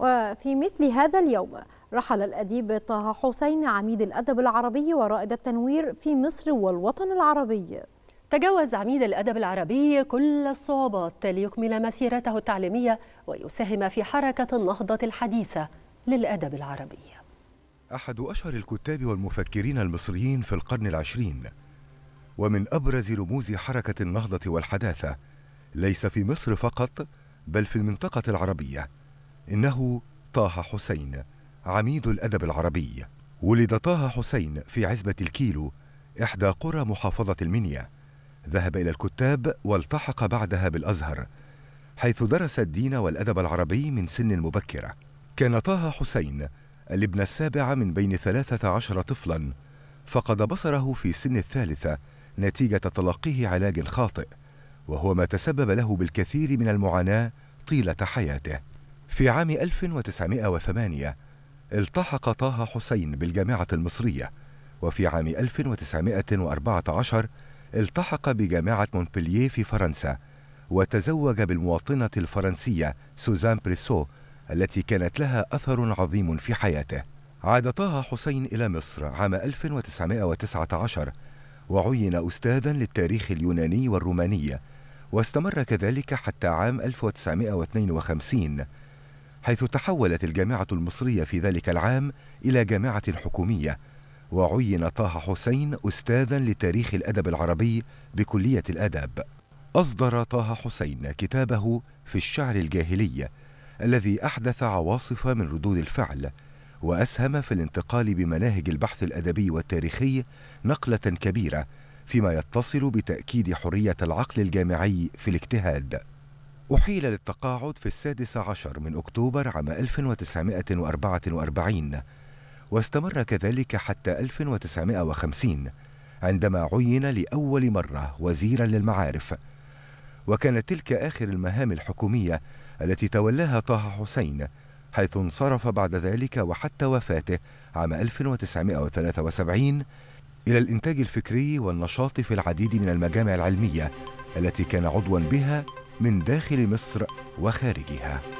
وفي مثل هذا اليوم رحل الأديب طه حسين عميد الأدب العربي ورائد التنوير في مصر والوطن العربي تجاوز عميد الأدب العربي كل الصعوبات ليكمل مسيرته التعليمية ويساهم في حركة النهضة الحديثة للأدب العربي أحد أشهر الكتاب والمفكرين المصريين في القرن العشرين ومن أبرز رموز حركة النهضة والحداثة ليس في مصر فقط بل في المنطقة العربية إنه طه حسين عميد الأدب العربي ولد طه حسين في عزبة الكيلو إحدى قرى محافظة المنيا ذهب إلى الكتاب والتحق بعدها بالأزهر حيث درس الدين والأدب العربي من سن مبكرة كان طه حسين الابن السابع من بين ثلاثة عشر طفلا فقد بصره في سن الثالثة نتيجة تلقيه علاج خاطئ وهو ما تسبب له بالكثير من المعاناة طيلة حياته في عام 1908 التحق طه حسين بالجامعة المصرية وفي عام 1914 التحق بجامعة مونبلييه في فرنسا وتزوج بالمواطنة الفرنسية سوزان بريسو التي كانت لها أثر عظيم في حياته عاد طه حسين إلى مصر عام 1919 وعين أستاذا للتاريخ اليوناني والروماني واستمر كذلك حتى عام 1952 حيث تحولت الجامعة المصرية في ذلك العام إلى جامعة حكومية وعين طه حسين أستاذا لتاريخ الأدب العربي بكلية الآداب أصدر طه حسين كتابه في الشعر الجاهلي الذي أحدث عواصف من ردود الفعل وأسهم في الانتقال بمناهج البحث الأدبي والتاريخي نقلة كبيرة فيما يتصل بتأكيد حرية العقل الجامعي في الاجتهاد أحيل للتقاعد في السادس عشر من أكتوبر عام 1944 واستمر كذلك حتى 1950 عندما عين لأول مرة وزيرا للمعارف وكانت تلك آخر المهام الحكومية التي تولاها طه حسين حيث انصرف بعد ذلك وحتى وفاته عام 1973 إلى الإنتاج الفكري والنشاط في العديد من المجامع العلمية التي كان عضوا بها من داخل مصر وخارجها